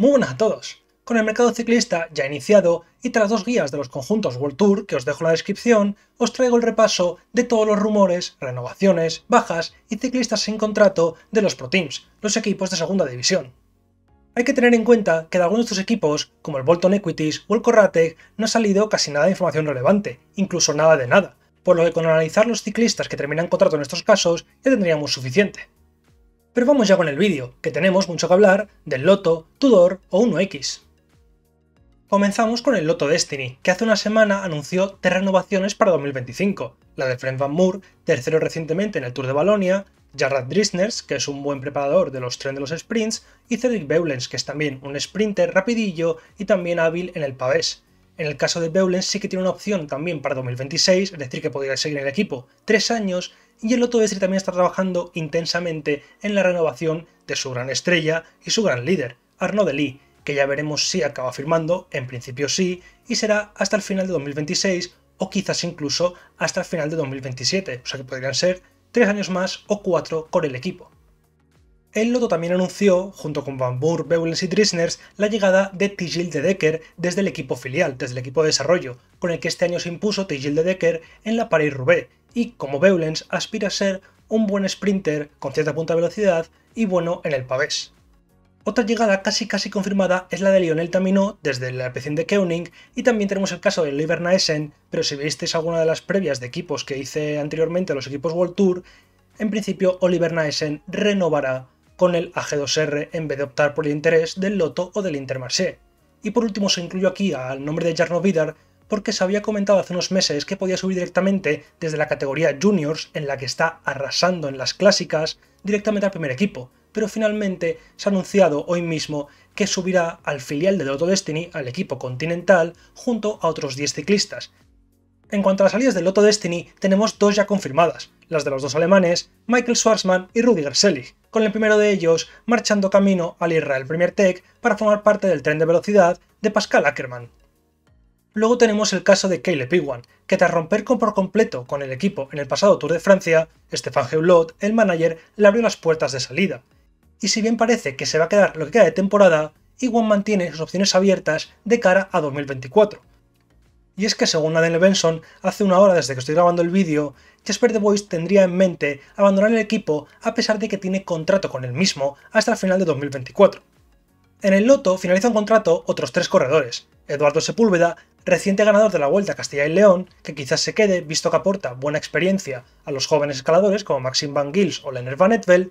Muy buenas a todos. Con el mercado ciclista ya iniciado y tras dos guías de los conjuntos World Tour que os dejo en la descripción, os traigo el repaso de todos los rumores, renovaciones, bajas y ciclistas sin contrato de los Pro Teams, los equipos de segunda división. Hay que tener en cuenta que de algunos de estos equipos, como el Bolton Equities o el Corratec, no ha salido casi nada de información relevante, incluso nada de nada, por lo que con analizar los ciclistas que terminan contrato en estos casos ya tendríamos suficiente. Pero vamos ya con el vídeo, que tenemos mucho que hablar del Loto, Tudor o 1X. Comenzamos con el Loto Destiny, que hace una semana anunció tres renovaciones para 2025, la de Fred Van Moor, tercero recientemente en el Tour de Balonia, Jarrad Drisners, que es un buen preparador de los tren de los sprints, y Cedric Beulens, que es también un sprinter rapidillo y también hábil en el pavés. En el caso de Beulens sí que tiene una opción también para 2026, es decir, que podría seguir en el equipo tres años y el Loto Destri también está trabajando intensamente en la renovación de su gran estrella y su gran líder, Arnaud Lee, que ya veremos si acaba firmando, en principio sí, y será hasta el final de 2026 o quizás incluso hasta el final de 2027, o sea que podrían ser tres años más o cuatro con el equipo. El Loto también anunció, junto con Van Buur, Beulens y Drisners, la llegada de Tigil de Decker desde el equipo filial, desde el equipo de desarrollo, con el que este año se impuso Tigil de Decker en la Paris-Roubaix, y como Beulens aspira a ser un buen sprinter con cierta punta de velocidad y bueno en el pavés. Otra llegada casi casi confirmada es la de Lionel Tamino desde el presión de Keuning y también tenemos el caso de Oliver Naesen, pero si visteis alguna de las previas de equipos que hice anteriormente a los equipos World Tour, en principio Oliver Naesen renovará con el AG2R en vez de optar por el interés del Loto o del Intermarché. Y por último se incluyó aquí al nombre de Jarno Vidar porque se había comentado hace unos meses que podía subir directamente desde la categoría juniors, en la que está arrasando en las clásicas, directamente al primer equipo, pero finalmente se ha anunciado hoy mismo que subirá al filial de Lotto Destiny, al equipo continental, junto a otros 10 ciclistas. En cuanto a las salidas del Lotto Destiny, tenemos dos ya confirmadas, las de los dos alemanes, Michael Schwarzman y Rudiger Selig, con el primero de ellos marchando camino al Israel Premier Tech para formar parte del tren de velocidad de Pascal Ackermann. Luego tenemos el caso de Caleb Ewan, que tras romper por completo con el equipo en el pasado Tour de Francia, Stefan Heulot, el manager, le abrió las puertas de salida. Y si bien parece que se va a quedar lo que queda de temporada, Ewan mantiene sus opciones abiertas de cara a 2024. Y es que según Adele Benson, hace una hora desde que estoy grabando el vídeo, Jasper de Bois tendría en mente abandonar el equipo a pesar de que tiene contrato con el mismo hasta el final de 2024. En el loto finaliza un contrato otros tres corredores, Eduardo Sepúlveda, reciente ganador de la Vuelta a Castilla y León, que quizás se quede visto que aporta buena experiencia a los jóvenes escaladores como Maxim Van Gils o Lennart Van Etveld,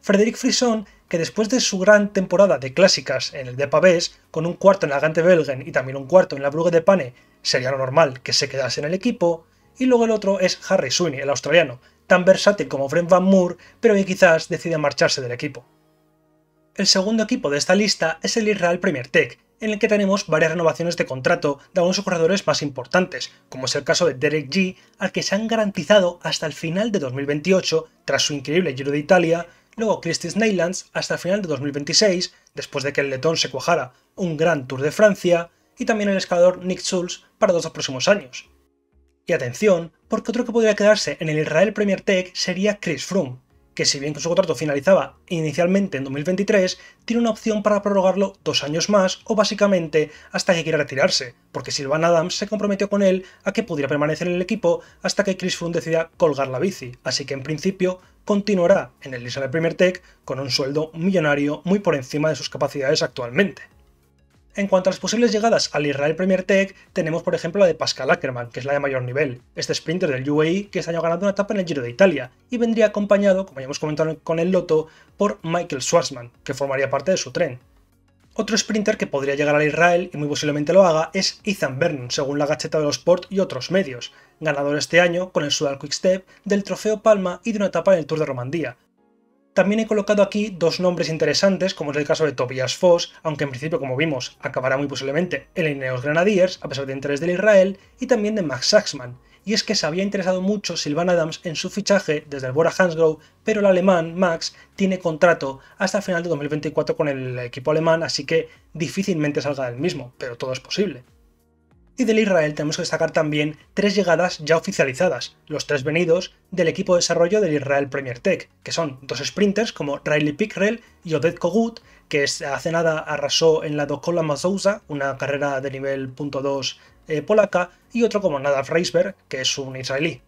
Frederic Frison, que después de su gran temporada de clásicas en el de Pavés, con un cuarto en la Gante Belgen y también un cuarto en la Brugge de Pane, sería lo normal que se quedase en el equipo, y luego el otro es Harry Sweeney, el australiano, tan versátil como Brent Van Moor, pero que quizás decide marcharse del equipo. El segundo equipo de esta lista es el Israel Premier Tech, en el que tenemos varias renovaciones de contrato de algunos corredores más importantes, como es el caso de Derek G, al que se han garantizado hasta el final de 2028, tras su increíble Giro de Italia, luego Christie's Neylands hasta el final de 2026, después de que el letón se cuajara un gran Tour de Francia, y también el escalador Nick Schulz para los dos próximos años. Y atención, porque otro que podría quedarse en el Israel Premier Tech sería Chris Froome, que si bien su contrato finalizaba inicialmente en 2023, tiene una opción para prorrogarlo dos años más o básicamente hasta que quiera retirarse, porque Sylvan Adams se comprometió con él a que pudiera permanecer en el equipo hasta que Chris Froome decida colgar la bici, así que en principio continuará en el Israel de Premier Tech con un sueldo millonario muy por encima de sus capacidades actualmente. En cuanto a las posibles llegadas al Israel Premier Tech, tenemos por ejemplo la de Pascal Ackermann, que es la de mayor nivel, este sprinter del UAE que este año ha ganado una etapa en el Giro de Italia, y vendría acompañado, como ya hemos comentado con el Loto, por Michael Schwarzman, que formaría parte de su tren. Otro sprinter que podría llegar al Israel, y muy posiblemente lo haga, es Ethan Vernon, según la gacheta de los Sport y otros medios, ganador este año, con el Sudal Quick-Step del Trofeo Palma y de una etapa en el Tour de Romandía, también he colocado aquí dos nombres interesantes, como es el caso de Tobias Foss, aunque en principio, como vimos, acabará muy posiblemente en Ineos Grenadiers, a pesar de interés del Israel, y también de Max Sachsman. Y es que se había interesado mucho Silvan Adams en su fichaje desde el Bora Hansgrohe, pero el alemán Max tiene contrato hasta final de 2024 con el equipo alemán, así que difícilmente salga del mismo, pero todo es posible y del Israel tenemos que destacar también tres llegadas ya oficializadas, los tres venidos del equipo de desarrollo del Israel Premier Tech, que son dos sprinters como Riley Pickrell y Oded Kogut, que hace nada arrasó en la Dokola Mazouza, una carrera de nivel .2 eh, polaca, y otro como Nadav Reisberg, que es un israelí.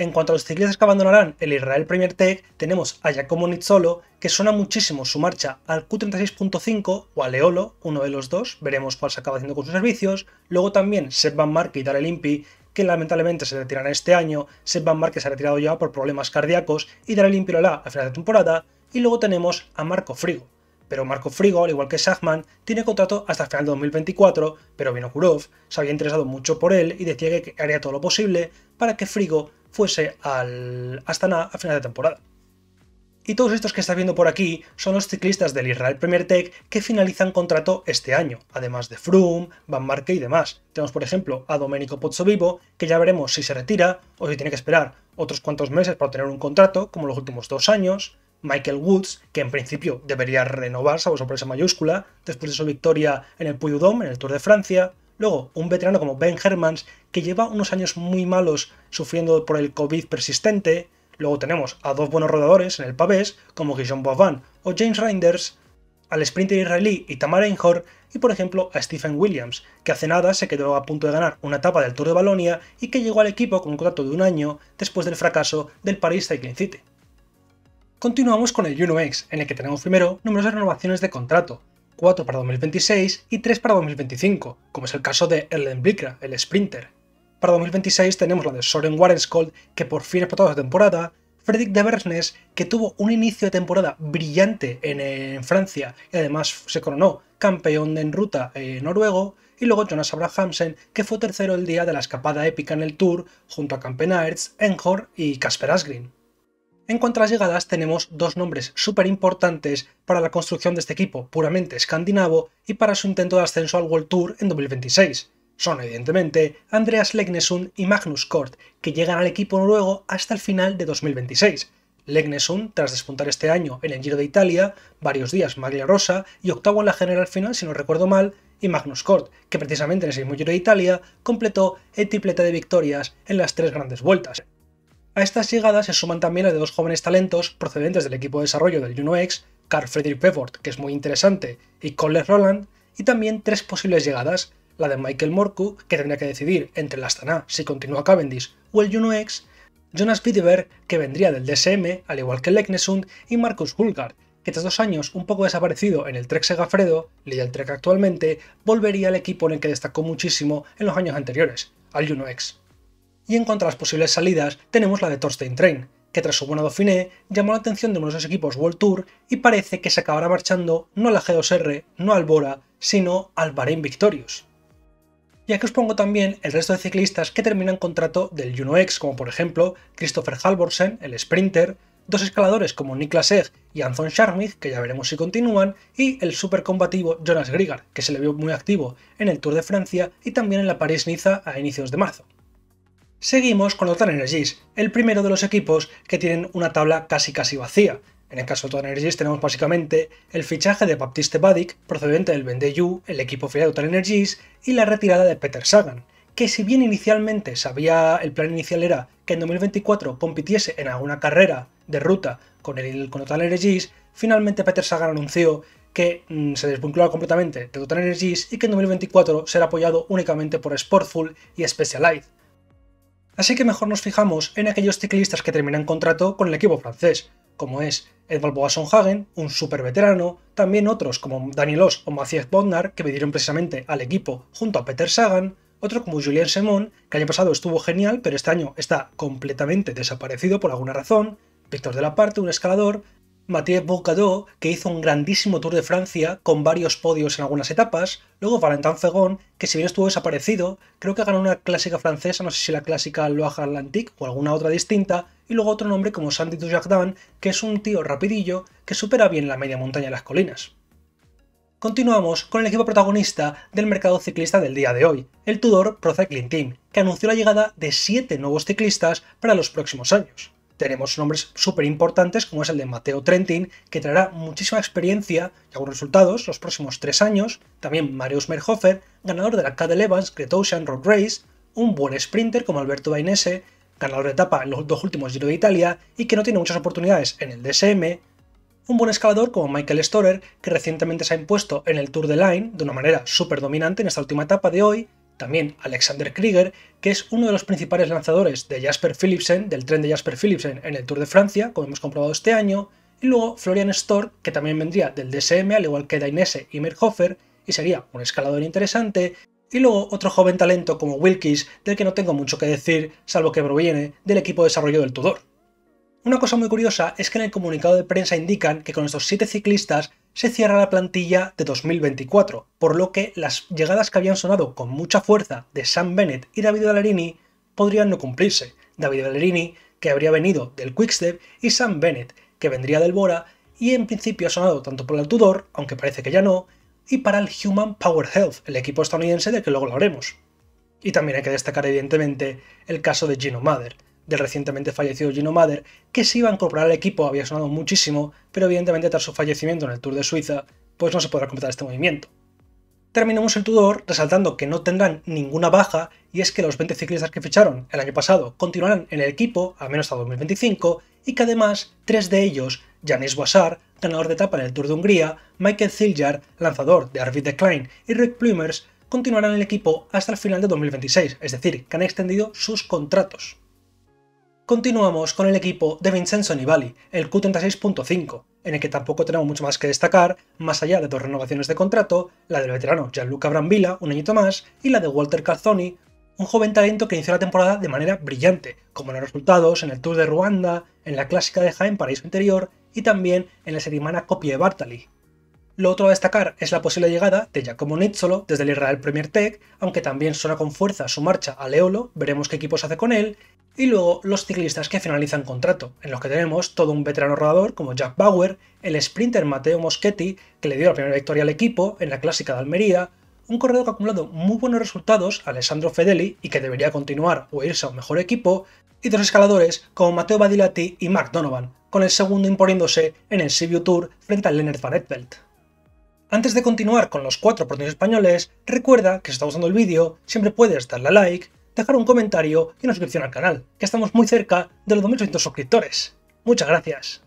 En cuanto a los ciclistas que abandonarán el Israel Premier Tech, tenemos a Giacomo Nizzolo, que suena muchísimo su marcha al Q36.5 o a Leolo, uno de los dos, veremos cuál se acaba haciendo con sus servicios. Luego también Seb Van Marke y el Limpi, que lamentablemente se retirarán este año. Seb Van Marke se ha retirado ya por problemas cardíacos y dar Limpi lo hará a final de temporada. Y luego tenemos a Marco Frigo. Pero Marco Frigo, al igual que Sachman, tiene contrato hasta el final de 2024, pero vino Kurov, se había interesado mucho por él y decía que haría todo lo posible para que Frigo fuese al Astana a final de temporada. Y todos estos que está viendo por aquí son los ciclistas del Israel Premier Tech que finalizan contrato este año, además de Froome, Van Marke y demás. Tenemos por ejemplo a Domenico Pozzovivo, que ya veremos si se retira o si tiene que esperar otros cuantos meses para obtener un contrato, como los últimos dos años. Michael Woods, que en principio debería renovarse, a sorpresa mayúscula, después de su victoria en el Puy en el Tour de Francia. Luego, un veterano como Ben Hermans, que lleva unos años muy malos sufriendo por el COVID persistente. Luego tenemos a dos buenos rodadores en el pavés, como Guillaume Boivin o James Reinders, al sprinter israelí Itamar Einhorn y por ejemplo a Stephen Williams, que hace nada se quedó a punto de ganar una etapa del Tour de Balonia y que llegó al equipo con un contrato de un año después del fracaso del Paris Cycling City. Continuamos con el Juno X, en el que tenemos primero numerosas renovaciones de contrato, 4 para 2026 y 3 para 2025, como es el caso de Erlen Blikra, el Sprinter. Para 2026 tenemos la de Soren Warrenskold, que por fin explotado la temporada, Fredrik de Bernes, que tuvo un inicio de temporada brillante en, Francia y además se coronó campeón en ruta en noruego, y luego Jonas Abrahamsen, que fue tercero el día de la escapada épica en el Tour junto a Campenaerts, Enhor y Kasper Asgreen. En cuanto a las llegadas, tenemos dos nombres súper importantes para la construcción de este equipo puramente escandinavo y para su intento de ascenso al World Tour en 2026. Son evidentemente Andreas Legnesund y Magnus Kort, que llegan al equipo noruego hasta el final de 2026. Legnesund, tras despuntar este año en el Giro de Italia, varios días Maglia Rosa y octavo en la general final, si no recuerdo mal, y Magnus Kort, que precisamente en ese mismo Giro de Italia completó el triplete de victorias en las tres grandes vueltas. A estas llegadas se suman también las de dos jóvenes talentos procedentes del equipo de desarrollo del Juno X, Carl Frederick Bevort, que es muy interesante, y Colin Roland, y también tres posibles llegadas, la de Michael Morku, que tendría que decidir entre el Astana si continúa Cavendish o el Juno X, Jonas Wideberg, que vendría del DSM, al igual que Leknesund, y Marcus Hulgaard, que tras dos años un poco desaparecido en el Trek Segafredo, líder Trek actualmente, volvería al equipo en el que destacó muchísimo en los años anteriores, al Juno X y en cuanto a las posibles salidas, tenemos la de Thorstein Train, que tras su buena dofiné llamó la atención de los equipos World Tour y parece que se acabará marchando no a la G2R, no al Bora, sino al Bahrain Victorious. Y aquí os pongo también el resto de ciclistas que terminan contrato del Juno X, como por ejemplo Christopher Halvorsen, el sprinter, dos escaladores como Niklas Egg y Anton Scharmich, que ya veremos si continúan, y el combativo Jonas Grigar, que se le vio muy activo en el Tour de Francia y también en la París-Niza a inicios de marzo. Seguimos con Total Energies, el primero de los equipos que tienen una tabla casi casi vacía. En el caso de Total Energies tenemos básicamente el fichaje de Baptiste Badic, procedente del Vendeyu, el equipo filial de Total Energies, y la retirada de Peter Sagan, que si bien inicialmente sabía, el plan inicial era que en 2024 compitiese en alguna carrera de ruta con el con Total Energies, finalmente Peter Sagan anunció que mm, se desvinculaba completamente de Total Energies y que en 2024 será apoyado únicamente por Sportful y Specialized así que mejor nos fijamos en aquellos ciclistas que terminan contrato con el equipo francés, como es Edvald Boasson Hagen, un super veterano, también otros como Daniel Oss o Maciej Bodnar, que pidieron precisamente al equipo junto a Peter Sagan, otro como Julien Simon, que el año pasado estuvo genial, pero este año está completamente desaparecido por alguna razón, Víctor de la Parte, un escalador, Mathieu Bourgadeau, que hizo un grandísimo Tour de Francia con varios podios en algunas etapas, luego Valentin Fegon, que si bien estuvo desaparecido, creo que ganó una clásica francesa, no sé si la clásica Loire Atlantique o alguna otra distinta, y luego otro nombre como Sandy Dujardin, que es un tío rapidillo que supera bien la media montaña de las colinas. Continuamos con el equipo protagonista del mercado ciclista del día de hoy, el Tudor Pro Cycling Team, que anunció la llegada de 7 nuevos ciclistas para los próximos años tenemos nombres súper importantes como es el de Mateo Trentin, que traerá muchísima experiencia y algunos resultados los próximos tres años. También Marius Merhofer, ganador de la k Evans Great Ocean Road Race, un buen sprinter como Alberto Bainese, ganador de etapa en los dos últimos Giro de Italia y que no tiene muchas oportunidades en el DSM. Un buen escalador como Michael Storer, que recientemente se ha impuesto en el Tour de Line de una manera súper dominante en esta última etapa de hoy, también Alexander Krieger, que es uno de los principales lanzadores de Jasper Philipsen, del tren de Jasper Philipsen en el Tour de Francia, como hemos comprobado este año, y luego Florian Storr, que también vendría del DSM, al igual que Dainese y Merhofer, y sería un escalador interesante, y luego otro joven talento como Wilkis, del que no tengo mucho que decir, salvo que proviene del equipo de desarrollo del Tudor. Una cosa muy curiosa es que en el comunicado de prensa indican que con estos siete ciclistas se cierra la plantilla de 2024, por lo que las llegadas que habían sonado con mucha fuerza de Sam Bennett y David Ballerini podrían no cumplirse. David Ballerini, que habría venido del Quickstep, y Sam Bennett, que vendría del Bora, y en principio ha sonado tanto por el Tudor, aunque parece que ya no, y para el Human Power Health, el equipo estadounidense de que luego lo haremos. Y también hay que destacar evidentemente el caso de Gino Mader, del recientemente fallecido Gino Mader, que si iba a incorporar al equipo, había sonado muchísimo, pero evidentemente tras su fallecimiento en el Tour de Suiza, pues no se podrá completar este movimiento. Terminamos el Tudor resaltando que no tendrán ninguna baja y es que los 20 ciclistas que ficharon el año pasado continuarán en el equipo al menos hasta 2025 y que además tres de ellos, Janis Boissard, ganador de etapa en el Tour de Hungría, Michael Ziljar, lanzador de Arvid Klein y Rick Plumers, continuarán en el equipo hasta el final de 2026, es decir, que han extendido sus contratos continuamos con el equipo de Vincenzo Nibali, el Q36.5, en el que tampoco tenemos mucho más que destacar, más allá de dos renovaciones de contrato, la del veterano Gianluca Brambilla, un añito más, y la de Walter Calzoni, un joven talento que inició la temporada de manera brillante, como en los resultados en el Tour de Ruanda, en la Clásica de Jaén Paraíso Interior y también en la Serimana Copie Bartali. Lo otro a destacar es la posible llegada de Giacomo Nizzolo desde el Israel Premier Tech, aunque también suena con fuerza su marcha a Leolo, veremos qué equipo se hace con él, y luego los ciclistas que finalizan contrato, en los que tenemos todo un veterano rodador como Jack Bauer, el sprinter Matteo Moschetti, que le dio la primera victoria al equipo en la Clásica de Almería, un corredor que ha acumulado muy buenos resultados, Alessandro Fedeli, y que debería continuar o irse a un mejor equipo, y dos escaladores como Matteo Badilati y Mark Donovan, con el segundo imponiéndose en el Sibiu Tour frente a Leonard van Edveld. Antes de continuar con los cuatro partidos españoles, recuerda que si está gustando el vídeo, siempre puedes darle a like, dejar un comentario y una suscripción al canal, que estamos muy cerca de los 2.800 suscriptores. Muchas gracias.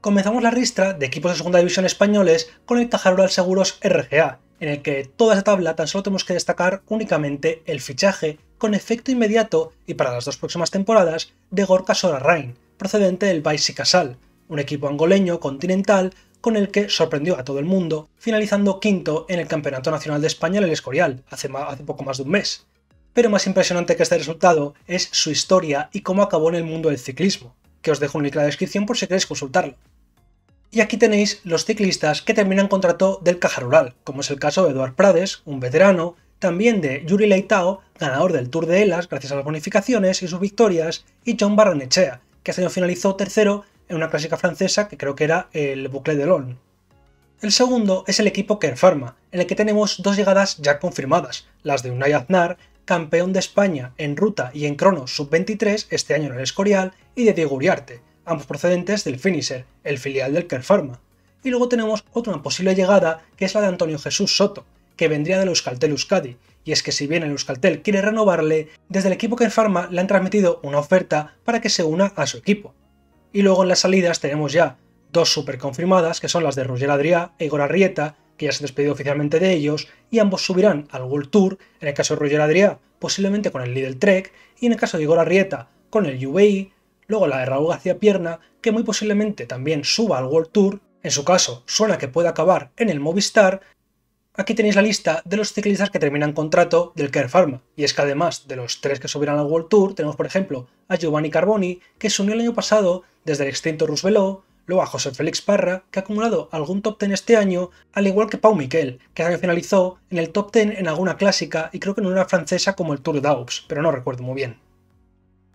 Comenzamos la ristra de equipos de segunda división españoles con el Tajarural Seguros RGA, en el que toda esa tabla tan solo tenemos que destacar únicamente el fichaje con efecto inmediato y para las dos próximas temporadas de Gorka Sora-Rain, procedente del Baixi Casal, un equipo angoleño continental con el que sorprendió a todo el mundo, finalizando quinto en el Campeonato Nacional de España en el Escorial hace poco más de un mes. Pero más impresionante que este resultado es su historia y cómo acabó en el mundo del ciclismo, que os dejo un link en la descripción por si queréis consultarlo. Y aquí tenéis los ciclistas que terminan contrato del Caja Rural, como es el caso de Eduard Prades, un veterano, también de Yuri Leitao, ganador del Tour de Elas gracias a las bonificaciones y sus victorias, y John Barranechea, que este año finalizó tercero en una clásica francesa que creo que era el Boucle de Lon. El segundo es el equipo Pharma, en el que tenemos dos llegadas ya confirmadas, las de Unai Aznar campeón de España en ruta y en crono sub-23 este año en el Escorial, y de Diego Uriarte, ambos procedentes del Finisher, el filial del Pharma. Y luego tenemos otra posible llegada, que es la de Antonio Jesús Soto, que vendría del Euskaltel Euskadi, y es que si bien el Euskaltel quiere renovarle, desde el equipo Pharma le han transmitido una oferta para que se una a su equipo. Y luego en las salidas tenemos ya dos super confirmadas, que son las de Roger Adrià, e Igor Arrieta que ya se han despedido oficialmente de ellos, y ambos subirán al World Tour, en el caso de Roger Adrià, posiblemente con el Lidl Trek, y en el caso de Igor Arrieta, con el UBI, e, luego la de Raúl García Pierna, que muy posiblemente también suba al World Tour, en su caso suena que puede acabar en el Movistar, Aquí tenéis la lista de los ciclistas que terminan contrato del Care Pharma. Y es que además de los tres que subirán al World Tour, tenemos por ejemplo a Giovanni Carboni, que se unió el año pasado desde el extinto Roosevelt, luego a José Félix Parra, que ha acumulado algún top 10 este año, al igual que Pau Miquel, que finalizó en el top 10 en alguna clásica y creo que en una francesa como el Tour d'Aubs, pero no recuerdo muy bien.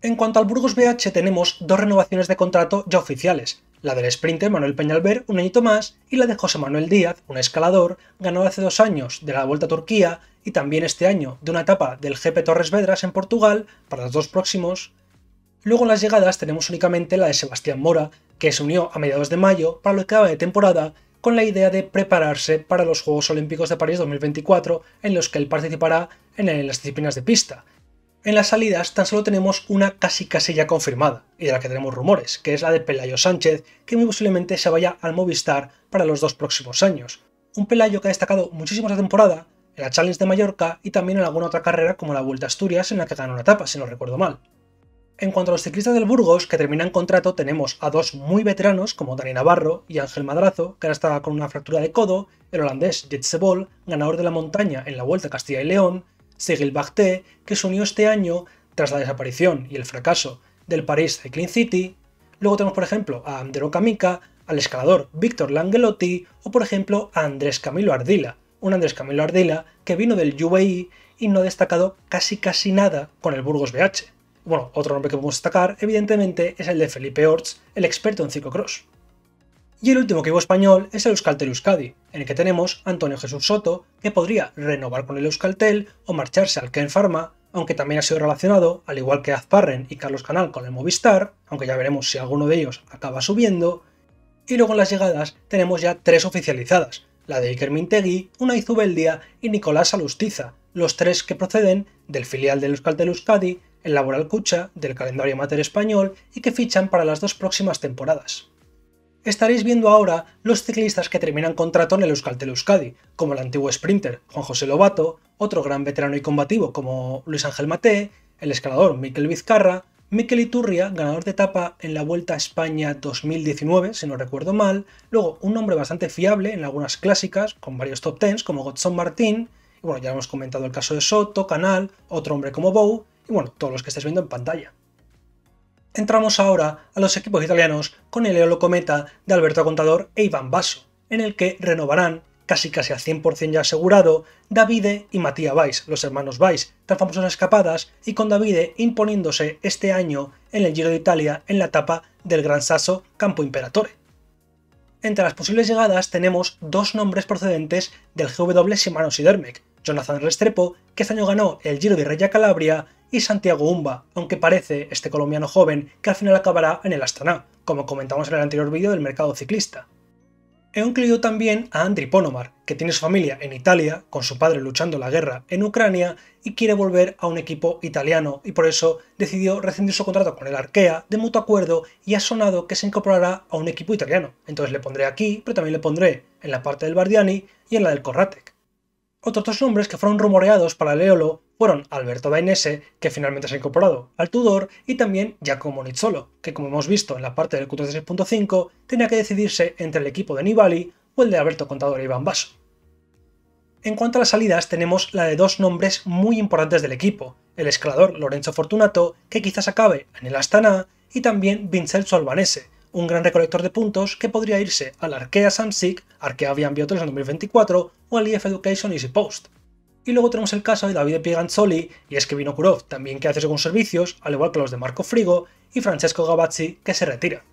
En cuanto al Burgos BH tenemos dos renovaciones de contrato ya oficiales, la del sprinter Manuel Peñalver un añito más y la de José Manuel Díaz, un escalador, ganado hace dos años de la Vuelta a Turquía y también este año de una etapa del GP Torres Vedras en Portugal para los dos próximos. Luego en las llegadas tenemos únicamente la de Sebastián Mora, que se unió a mediados de mayo para lo que daba de temporada con la idea de prepararse para los Juegos Olímpicos de París 2024 en los que él participará en las disciplinas de pista. En las salidas tan solo tenemos una casi casilla confirmada, y de la que tenemos rumores, que es la de Pelayo Sánchez, que muy posiblemente se vaya al Movistar para los dos próximos años. Un Pelayo que ha destacado muchísimo esta temporada, en la Challenge de Mallorca y también en alguna otra carrera como la Vuelta a Asturias en la que ganó una etapa, si no recuerdo mal. En cuanto a los ciclistas del Burgos que terminan contrato, tenemos a dos muy veteranos como Dani Navarro y Ángel Madrazo, que ahora está con una fractura de codo, el holandés Jetzebol, ganador de la montaña en la Vuelta a Castilla y León, Sigil Bachté, que se unió este año tras la desaparición y el fracaso del Paris Cycling City. Luego tenemos, por ejemplo, a Andero Camica, al escalador Víctor Langelotti o, por ejemplo, a Andrés Camilo Ardila, un Andrés Camilo Ardila que vino del UAE y no ha destacado casi casi nada con el Burgos BH. Bueno, otro nombre que podemos destacar, evidentemente, es el de Felipe Orts, el experto en ciclocross. Y el último equipo español es el Euskaltel Euskadi, en el que tenemos a Antonio Jesús Soto, que podría renovar con el Euskaltel o marcharse al Ken Pharma, aunque también ha sido relacionado, al igual que Azparren y Carlos Canal, con el Movistar, aunque ya veremos si alguno de ellos acaba subiendo. Y luego en las llegadas tenemos ya tres oficializadas, la de Iker Mintegui, una Izubeldia y Nicolás Alustiza, los tres que proceden del filial del Euskaltel Euskadi el Laboral Cucha del calendario amateur español y que fichan para las dos próximas temporadas. Estaréis viendo ahora los ciclistas que terminan contrato en el Euskaltel Euskadi, como el antiguo sprinter Juan José Lobato, otro gran veterano y combativo como Luis Ángel Mate el escalador Miquel Vizcarra, Miquel Iturria, ganador de etapa en la Vuelta a España 2019, si no recuerdo mal, luego un nombre bastante fiable en algunas clásicas, con varios top tens como Godson Martín, bueno, ya hemos comentado el caso de Soto, Canal, otro hombre como Bow, y bueno, todos los que estéis viendo en pantalla. Entramos ahora a los equipos italianos con el Eolo Cometa de Alberto Contador e Iván Basso, en el que renovarán, casi casi al 100% ya asegurado, Davide y Matías Weiss, los hermanos Weiss, tan famosos en escapadas, y con Davide imponiéndose este año en el Giro de Italia en la etapa del Gran Sasso Campo Imperatore. Entre las posibles llegadas tenemos dos nombres procedentes del GW Shimano Sidermec, Jonathan Restrepo, que este año ganó el Giro de Reya Calabria, y Santiago Umba, aunque parece este colombiano joven que al final acabará en el Astana, como comentamos en el anterior vídeo del mercado ciclista. He incluido también a Andri Ponomar, que tiene su familia en Italia, con su padre luchando la guerra en Ucrania y quiere volver a un equipo italiano y por eso decidió rescindir su contrato con el Arkea de mutuo acuerdo y ha sonado que se incorporará a un equipo italiano. Entonces le pondré aquí, pero también le pondré en la parte del Bardiani y en la del Corratec. Otros dos nombres que fueron rumoreados para Leolo fueron Alberto Dainese, que finalmente se ha incorporado al Tudor, y también Giacomo Nizzolo, que como hemos visto en la parte del Q36.5, tenía que decidirse entre el equipo de Nibali o el de Alberto Contador y e Iván Basso. En cuanto a las salidas, tenemos la de dos nombres muy importantes del equipo, el escalador Lorenzo Fortunato, que quizás acabe en el Astana, y también Vincenzo Albanese, un gran recolector de puntos que podría irse al Arkea Samsic, Arkea habían en 2024 o al EF Education Easy Post. Y luego tenemos el caso de David Pieganzoli y vino Kurov, también que hace según servicios, al igual que los de Marco Frigo y Francesco Gavazzi, que se retira.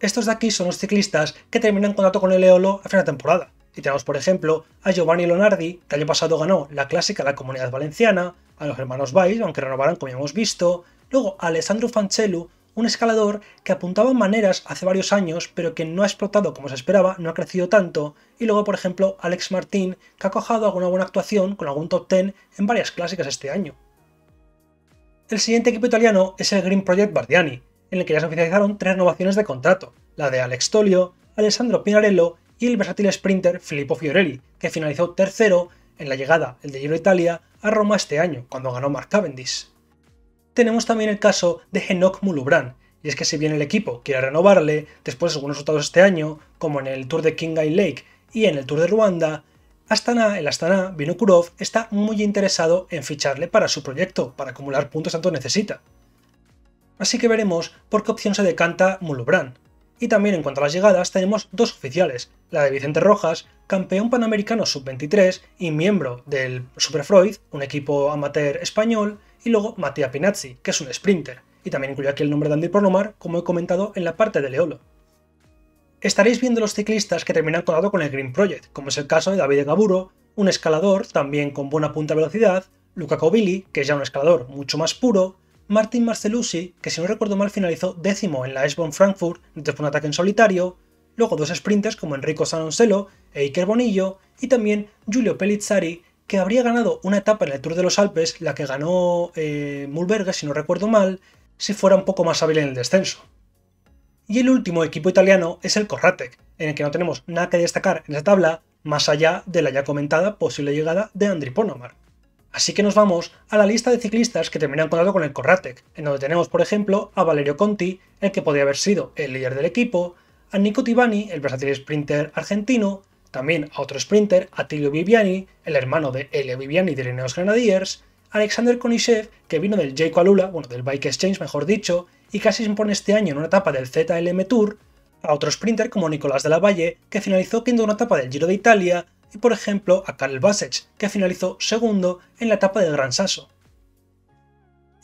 Estos de aquí son los ciclistas que terminan contrato con el Eolo a fin de temporada. Y tenemos, por ejemplo, a Giovanni Lonardi, que el año pasado ganó la clásica de la Comunidad Valenciana, a los hermanos Valls, aunque renovarán como ya hemos visto, luego a Alessandro Fanchelu, un escalador que apuntaba maneras hace varios años, pero que no ha explotado como se esperaba, no ha crecido tanto, y luego, por ejemplo, Alex Martín, que ha cojado alguna buena actuación con algún top 10 en varias clásicas este año. El siguiente equipo italiano es el Green Project Bardiani, en el que ya se oficializaron tres renovaciones de contrato, la de Alex Tolio, Alessandro Pinarello y el versátil sprinter Filippo Fiorelli, que finalizó tercero en la llegada, el de Giro Italia, a Roma este año, cuando ganó Mark Cavendish tenemos también el caso de Henok Mulubran, y es que si bien el equipo quiere renovarle, después de algunos resultados este año, como en el Tour de Kingai Lake y en el Tour de Ruanda, Astana, el Astana Vinokurov, está muy interesado en ficharle para su proyecto, para acumular puntos tanto necesita. Así que veremos por qué opción se decanta Mulubran. Y también en cuanto a las llegadas tenemos dos oficiales, la de Vicente Rojas, campeón panamericano sub-23 y miembro del Super Freud, un equipo amateur español, y luego Mattia Pinazzi, que es un sprinter, y también incluye aquí el nombre de Andy Pornomar, como he comentado en la parte de Leolo. Estaréis viendo los ciclistas que terminan colado con el Green Project, como es el caso de David Gaburo, un escalador también con buena punta de velocidad, Luca Covilli, que es ya un escalador mucho más puro, Martin marcellusi que si no recuerdo mal finalizó décimo en la Esbon Frankfurt después de un ataque en solitario, luego dos sprinters como Enrico Sanonselo e Iker Bonillo, y también Giulio Pellizzari, que habría ganado una etapa en el Tour de los Alpes, la que ganó eh, Mulberga, si no recuerdo mal, si fuera un poco más hábil en el descenso. Y el último equipo italiano es el Corratec, en el que no tenemos nada que destacar en la tabla, más allá de la ya comentada posible llegada de Andri Ponomar. Así que nos vamos a la lista de ciclistas que terminan contrato con el Corratec, en donde tenemos por ejemplo a Valerio Conti, el que podría haber sido el líder del equipo, a Nico Tibani, el versátil sprinter argentino, también a otro sprinter, Tilio Viviani, el hermano de Elio Viviani de Ineos Grenadiers, Alexander Konishev, que vino del Jayco Alula, bueno, del Bike Exchange mejor dicho, y casi se impone este año en una etapa del ZLM Tour, a otro sprinter como Nicolás de la Valle, que finalizó quinto en una etapa del Giro de Italia, y por ejemplo a Carl Bassett que finalizó segundo en la etapa del Gran Sasso.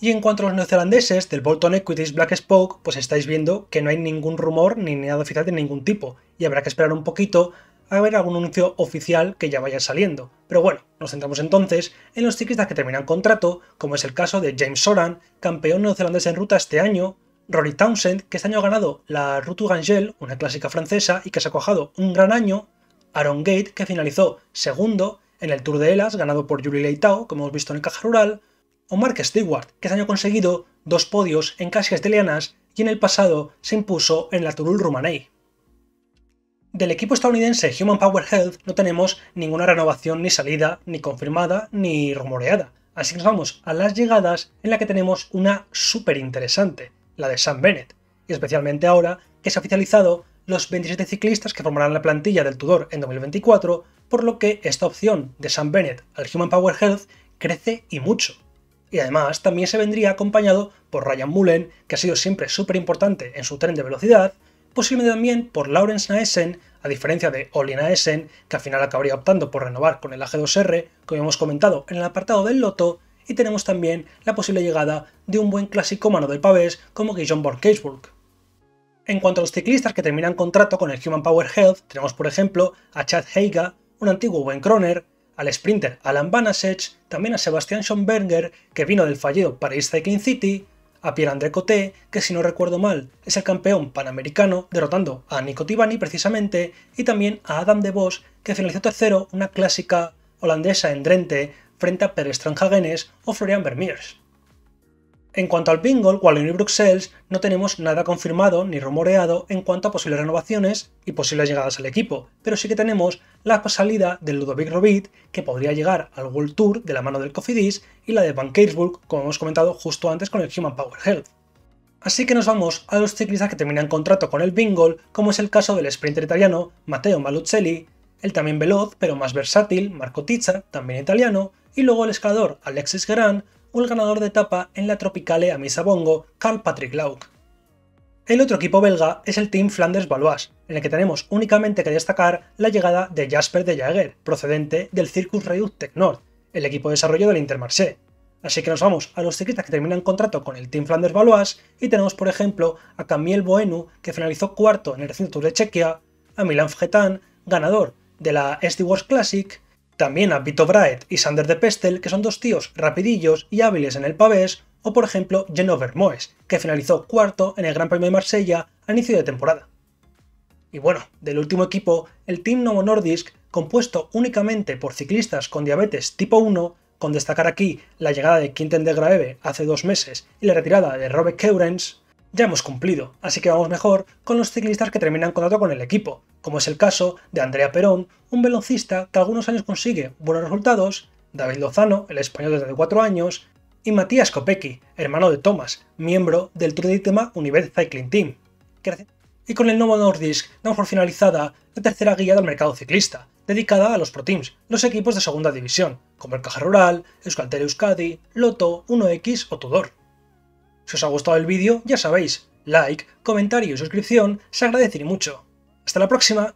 Y en cuanto a los neozelandeses del Bolton Equities Black Spoke, pues estáis viendo que no hay ningún rumor ni nada oficial de ningún tipo, y habrá que esperar un poquito a ver algún anuncio oficial que ya vaya saliendo. Pero bueno, nos centramos entonces en los ciclistas que terminan contrato, como es el caso de James Soran, campeón neozelandés en ruta este año, Rory Townsend, que este año ha ganado la Route du Gangel, una clásica francesa, y que se ha cojado un gran año, Aaron Gate, que finalizó segundo en el Tour de Elas, ganado por Yuri Leitao, como hemos visto en el Caja Rural, o Mark Stewart, que este año ha conseguido dos podios en Casias Delianas y en el pasado se impuso en la de Rumanei. Del equipo estadounidense Human Power Health no tenemos ninguna renovación ni salida, ni confirmada, ni rumoreada, así que nos vamos a las llegadas en la que tenemos una súper interesante, la de Sam Bennett, y especialmente ahora que se ha oficializado los 27 ciclistas que formarán la plantilla del Tudor en 2024, por lo que esta opción de Sam Bennett al Human Power Health crece y mucho. Y además también se vendría acompañado por Ryan Mullen, que ha sido siempre súper importante en su tren de velocidad, posiblemente también por Lawrence Naesen, a diferencia de Oli Naesen, que al final acabaría optando por renovar con el AG2R, como hemos comentado en el apartado del loto, y tenemos también la posible llegada de un buen clásico mano del pavés como Guillaume Borg en cuanto a los ciclistas que terminan contrato con el Human Power Health, tenemos por ejemplo a Chad Heiga, un antiguo buen croner, al sprinter Alan Banasech, también a Sebastian Schoenberger, que vino del fallido Paris Cycling City, a Pierre-André Coté, que si no recuerdo mal es el campeón panamericano, derrotando a Nico Tibani precisamente, y también a Adam De Vos, que finalizó tercero una clásica holandesa en Drente frente a Per Strandhagenes o Florian Vermeers. En cuanto al Bingo, y Bruxelles, no tenemos nada confirmado ni rumoreado en cuanto a posibles renovaciones y posibles llegadas al equipo, pero sí que tenemos la salida de Ludovic Robit, que podría llegar al World Tour de la mano del Cofidis, y la de Van Keersburg, como hemos comentado justo antes con el Human Power Health. Así que nos vamos a los ciclistas que terminan contrato con el Bingo, como es el caso del sprinter italiano Matteo Malucelli, el también veloz pero más versátil Marco Tizza, también italiano, y luego el escalador Alexis Geran el ganador de etapa en la Tropicale a Misa Bongo, Carl Patrick Lauck. El otro equipo belga es el Team Flanders Valois, en el que tenemos únicamente que destacar la llegada de Jasper de Jager, procedente del Circus Reduct Nord, el equipo de desarrollo del Intermarché. Así que nos vamos a los ciclistas que terminan contrato con el Team Flanders Valois y tenemos por ejemplo a Camille Boenu, que finalizó cuarto en el recinto Tour de Chequia, a Milan Fgetan, ganador de la SD Wars Classic, también a Vito Braet y Sander de Pestel, que son dos tíos rapidillos y hábiles en el pavés, o por ejemplo Genover Moes, que finalizó cuarto en el Gran Premio de Marsella a inicio de temporada. Y bueno, del último equipo, el Team Novo Nordisk, compuesto únicamente por ciclistas con diabetes tipo 1, con destacar aquí la llegada de Quinten de Graeve hace dos meses y la retirada de Robert Keurens, ya hemos cumplido, así que vamos mejor con los ciclistas que terminan contrato con el equipo, como es el caso de Andrea Perón, un velocista que algunos años consigue buenos resultados, David Lozano, el español desde 4 años, y Matías Copecki, hermano de Thomas, miembro del Tour de Itema Universe Cycling Team. Y con el nuevo Nordisk damos por finalizada la tercera guía del mercado ciclista, dedicada a los Pro Teams, los equipos de segunda división, como el Caja Rural, Euskaltel Euskadi, Loto, 1X o Tudor. Si os ha gustado el vídeo, ya sabéis, like, comentario y suscripción se agradecen mucho. ¡Hasta la próxima!